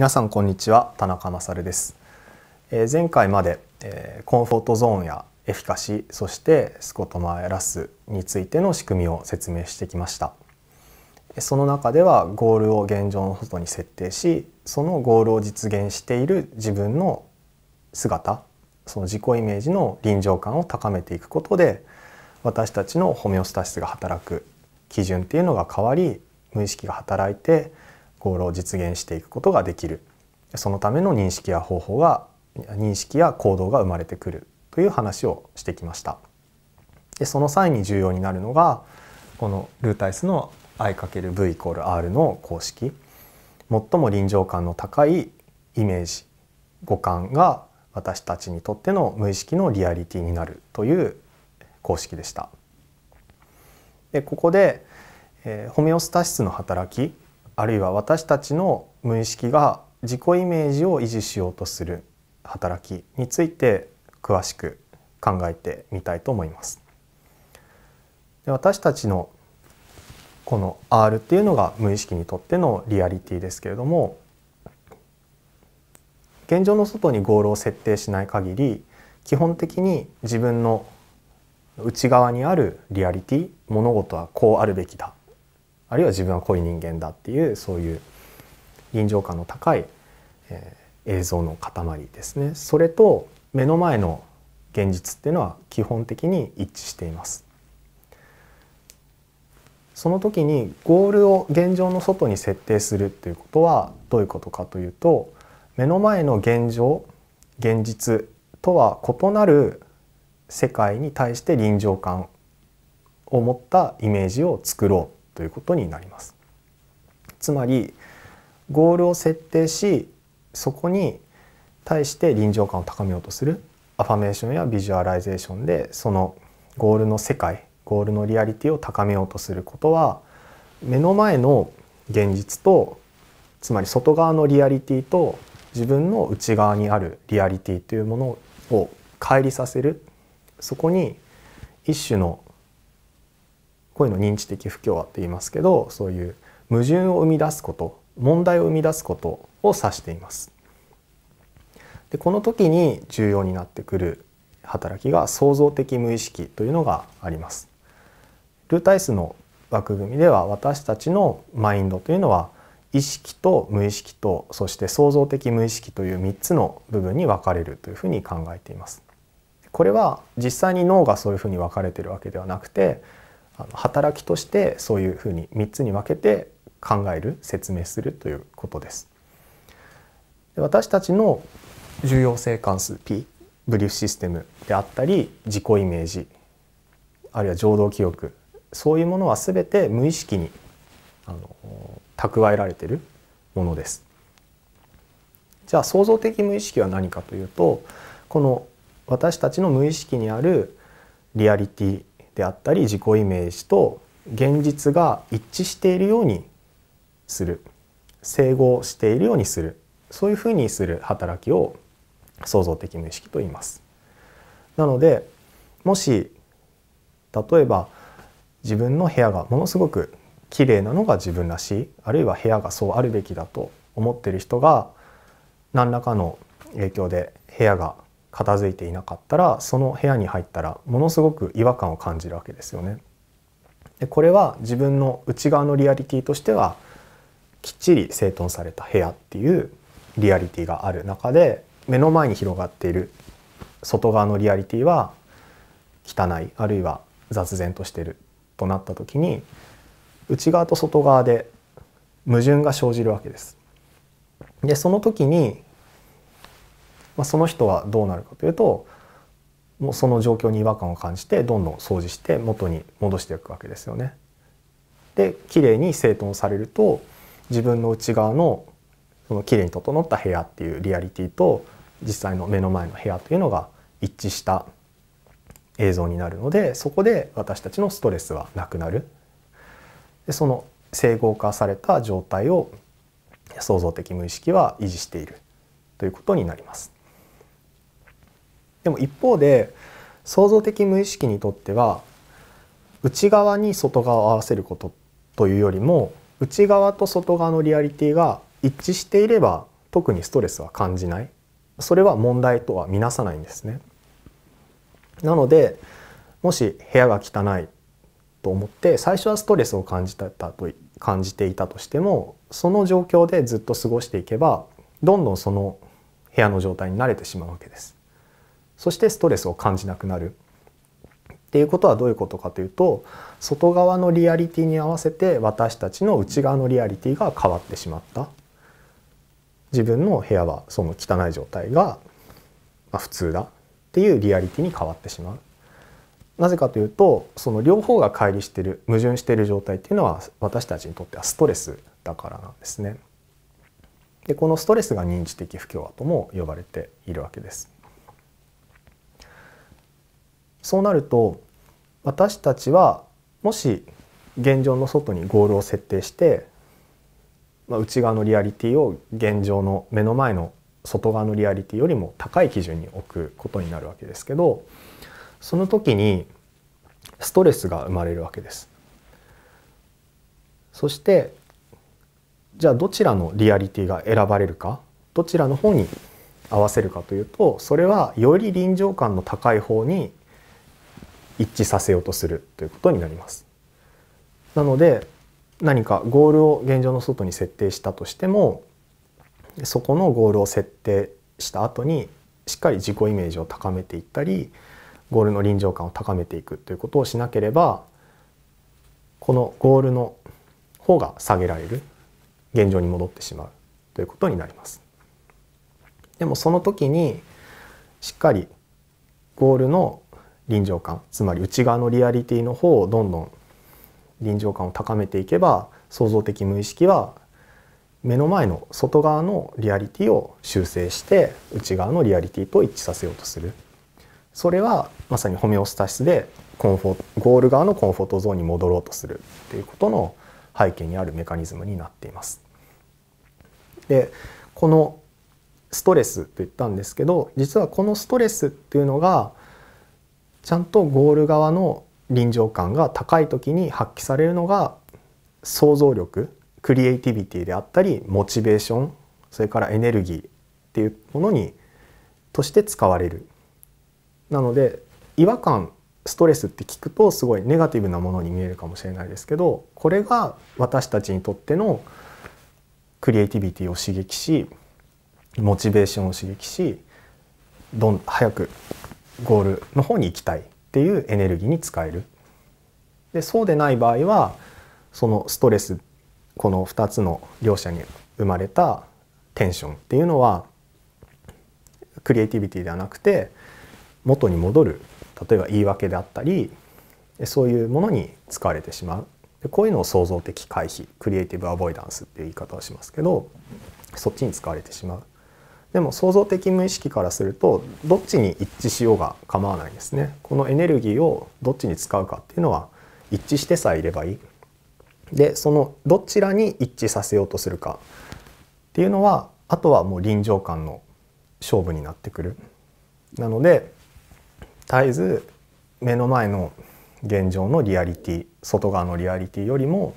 皆さんこんにちは田中勝です、えー、前回まで、えー、コンフォートゾーンやエフィカシーそしてスコトマエラスについての仕組みを説明してきましたその中ではゴールを現状の外に設定しそのゴールを実現している自分の姿その自己イメージの臨場感を高めていくことで私たちのホメオスタシスが働く基準っていうのが変わり無意識が働いてゴールを実現していくことができるそのための認識や方法が認識や行動が生まれてくるという話をしてきましたでその際に重要になるのがこのルータイスの i×v=r の公式最も臨場感の高いイメージ五感が私たちにとっての無意識のリアリティになるという公式でした。でここで、えー、ホメオスタシスの働きあるいは私たちの無意識が自己イメージを維持しようとする働きについて詳しく考えてみたいと思います。で私たちのこの R っていうのが無意識にとってのリアリティですけれども現状の外にゴールを設定しない限り基本的に自分の内側にあるリアリティ物事はこうあるべきだあるいは自分は濃い人間だっていうそういう臨場感の高い、えー、映像の塊ですねそれと目の前の現実っていうのは基本的に一致していますその時にゴールを現状の外に設定するっていうことはどういうことかというと目の前の現状現実とは異なる世界に対して臨場感を持ったイメージを作ろうということになります。つまりゴールを設定しそこに対して臨場感を高めようとするアファメーションやビジュアライゼーションでそのゴールの世界ゴールのリアリティを高めようとすることは目の前の現実とつまり外側のリアリティと自分の内側にあるリアリティというものを乖離させるそこに一種のこういうの認知的不協和って言いますけどそういう矛盾を生み出すこと問題を生み出すことを指しています。でこの時に重要になってくる働きが創造的無意識というのがあります。ルータイスの枠組みでは私たちのマインドというのは意識と無意識とそして創造的無意識という3つの部分に分かれるというふうに考えています。これは実際に脳がそういうふうに分かれてるわけではなくてあの働きとしてそういうふうに3つに分けて考える説明するということです。で私たちの重要性関数 P ブリーフシステムであったり自己イメージあるいは情動記憶そういうものは全て無意識にあの蓄えられてるものです。じゃあ創造的無意識は何かというとこの私たちの無意識にあるリアリティであったり自己イメージと現実が一致しているようにする整合しているようにするそういうふうにする働きを創造的無意識と言います。なのでもし例えば自分の部屋がものすごく綺麗なのが自分らしいあるいは部屋がそうあるべきだと思ってる人が何らかの影響で部屋が片付いていなかったらその部屋に入ったらものすごく違和感を感じるわけですよね。でこれは自分の内側のリアリティとしてはきっちり整頓された部屋っていうリアリティがある中で目の前に広がっている外側のリアリティは汚いあるいは雑然としてるとなった時に内側と外側で矛盾が生じるわけです。でその時にまあ、その人はどうなるかというともうその状況に違和感を感じてどんどん掃除して元に戻していくわけですよね。で綺麗に整頓されると自分の内側のその綺麗に整った部屋っていうリアリティと実際の目の前の部屋というのが一致した映像になるのでそこで私たちのストレスはなくなる。でその整合化された状態を創造的無意識は維持しているということになります。でも一方で創造的無意識にとっては内側に外側を合わせることというよりも内側と外側のリアリティが一致していれば特にストレスは感じないそれは問題とは見なさないんですね。なのでもし部屋が汚いと思って最初はストレスを感じたと感じていたとしてもその状況でずっと過ごしていけばどんどんその部屋の状態に慣れてしまうわけです。そしてストレスを感じなくなるっていうことはどういうことかというと外側のリアリティに合わせて私たちの内側のリアリティが変わってしまった自分の部屋はその汚い状態が普通だっていうリアリティに変わってしまう。なぜかというとその両方が乖離している矛盾している状態っていうのは私たちにとってはストレスだからなんですね。でこのストレスが認知的不協和とも呼ばれているわけです。そうなると私たちはもし現状の外にゴールを設定して、まあ、内側のリアリティを現状の目の前の外側のリアリティよりも高い基準に置くことになるわけですけどその時にストレスが生まれるわけです。そしてじゃあどちらのリアリティが選ばれるかどちらの方に合わせるかというとそれはより臨場感の高い方に一致させようとするということになります。なので何かゴールを現状の外に設定したとしてもそこのゴールを設定した後にしっかり自己イメージを高めていったりゴールの臨場感を高めていくということをしなければこのゴールの方が下げられる現状に戻ってしまうということになります。でもその時にしっかりゴールの臨場感つまり内側のリアリティの方をどんどん臨場感を高めていけば創造的無意識は目の前の外側のリアリティを修正して内側のリアリティと一致させようとするそれはまさにホメオスタシスでコンフォゴール側のコンフォートゾーンに戻ろうとするっていうことの背景にあるメカニズムになっています。でこのストレスと言ったんですけど実はこのストレスっていうのがちゃんとゴール側の臨場感が高い時に発揮されるのが想像力クリエイティビティであったりモチベーションそれからエネルギーっていうものにとして使われる。なので違和感ストレスって聞くとすごいネガティブなものに見えるかもしれないですけどこれが私たちにとってのクリエイティビティを刺激しモチベーションを刺激しどん早くゴールの方に行きたいっていうエネルギーに使える。でそうでない場合はそのストレスこの2つの両者に生まれたテンションっていうのはクリエイティビティではなくて元に戻る例えば言い訳であったりそういうものに使われてしまうでこういうのを創造的回避クリエイティブアボイダンスっていう言い方をしますけどそっちに使われてしまうでも創造的無意識からするとどっちに一致しようが構わないんですねこのエネルギーをどっちに使うかっていうのは一致してさえいればいいでそのどちらに一致させようとするかっていうのはあとはもう臨場感の勝負になってくるなので絶えず目の前の現状のリアリティ外側のリアリティよりも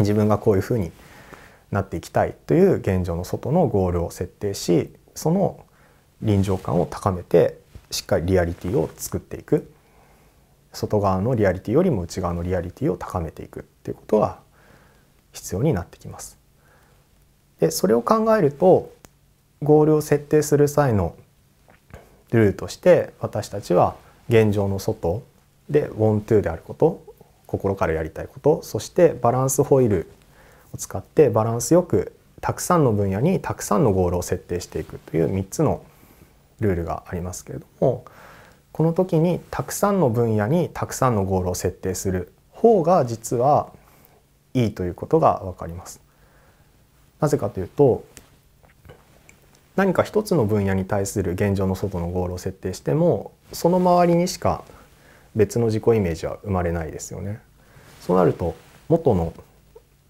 自分がこういうふうになっていきたいという現状の外のゴールを設定しその臨場感を高めてしっかりリアリティを作っていく外側のリアリティよりも内側のリアリティを高めていくっていうことが必要になってきます。でそれを考えるとゴールを設定する際のルールとして私たちは現状の外で「ワントゥー」であること心からやりたいことそしてバランスホイールを使ってバランスよくたくさんの分野にたくさんのゴールを設定していくという3つのルールがありますけれどもこの時にたくさんの分野にたくさんのゴールを設定する方が実はいいということが分かります。なぜかというと何か一つの分野に対する現状の外のゴールを設定してもその周りにしか別の自己イメージは生まれないですよね。そうなると元の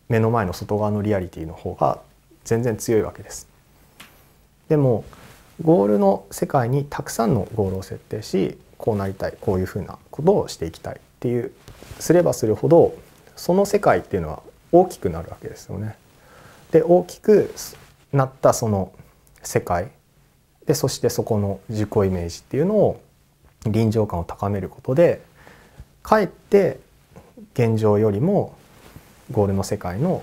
目の前の外側のリアリティの方が全然強いわけです。でもゴールの世界にたくさんのゴールを設定しこうなりたいこういうふうなことをしていきたいっていうすればするほどその世界っていうのは大きくなるわけですよね。で大きくなったその世界でそしてそこの自己イメージっていうのを臨場感を高めることでかえって現状よりもゴールの世界の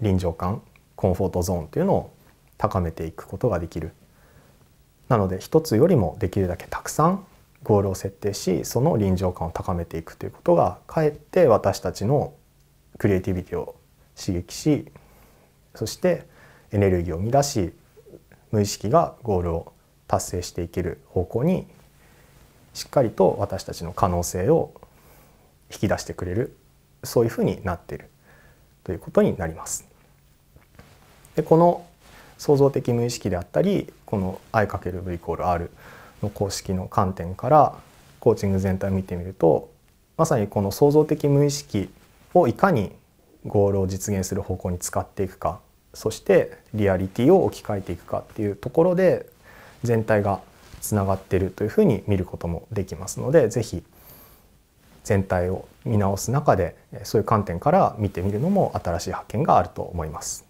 臨場感コンフォートゾーンというのを高めていくことができるなので一つよりもできるだけたくさんゴールを設定しその臨場感を高めていくということがかえって私たちのクリエイティビティを刺激しそしてエネルギーを生み出し無意識がゴールを達成していける方向にしっかりと私たちの可能性を引き出してくれるそういうふうになっているということになります。でこの創造的無意識であったりこの I×V=R の公式の観点からコーチング全体を見てみるとまさにこの創造的無意識をいかにゴールを実現する方向に使っていくかそしてリアリティを置き換えていくかっていうところで全体がつながってるというふうに見ることもできますので是非全体を見直す中でそういう観点から見てみるのも新しい発見があると思います。